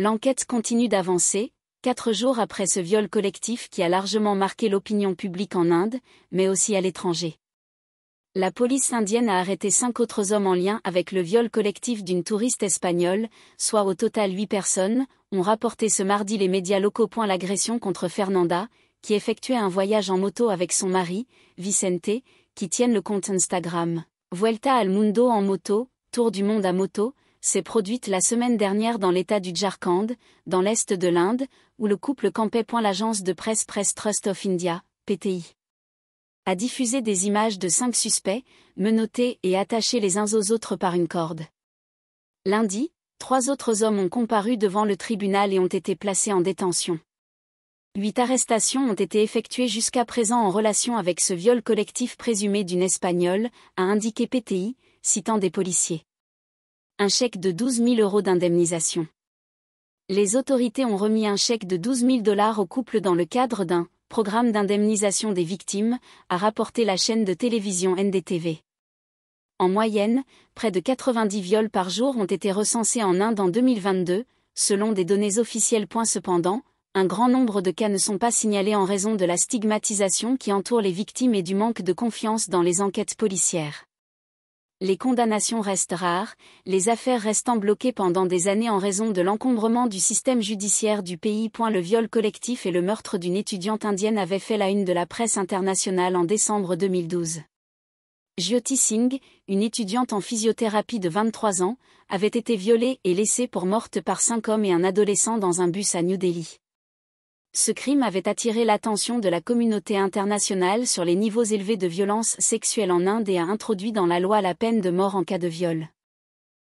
L'enquête continue d'avancer, quatre jours après ce viol collectif qui a largement marqué l'opinion publique en Inde, mais aussi à l'étranger. La police indienne a arrêté cinq autres hommes en lien avec le viol collectif d'une touriste espagnole, soit au total huit personnes, ont rapporté ce mardi les médias locaux. L'agression contre Fernanda, qui effectuait un voyage en moto avec son mari, Vicente, qui tienne le compte Instagram. Vuelta al Mundo en moto, Tour du monde à moto, s'est produite la semaine dernière dans l'État du Jharkhand, dans l'est de l'Inde, où le couple campait. L'agence de presse Press Trust of India, PTI, a diffusé des images de cinq suspects, menottés et attachés les uns aux autres par une corde. Lundi, trois autres hommes ont comparu devant le tribunal et ont été placés en détention. Huit arrestations ont été effectuées jusqu'à présent en relation avec ce viol collectif présumé d'une Espagnole, a indiqué PTI, citant des policiers un chèque de 12 000 euros d'indemnisation. Les autorités ont remis un chèque de 12 000 dollars au couple dans le cadre d'un programme d'indemnisation des victimes, a rapporté la chaîne de télévision NDTV. En moyenne, près de 90 viols par jour ont été recensés en Inde en 2022, selon des données officielles. Cependant, un grand nombre de cas ne sont pas signalés en raison de la stigmatisation qui entoure les victimes et du manque de confiance dans les enquêtes policières les condamnations restent rares, les affaires restant bloquées pendant des années en raison de l'encombrement du système judiciaire du pays. Le viol collectif et le meurtre d'une étudiante indienne avaient fait la une de la presse internationale en décembre 2012. Jyoti Singh, une étudiante en physiothérapie de 23 ans, avait été violée et laissée pour morte par cinq hommes et un adolescent dans un bus à New Delhi ce crime avait attiré l'attention de la communauté internationale sur les niveaux élevés de violence sexuelle en Inde et a introduit dans la loi la peine de mort en cas de viol.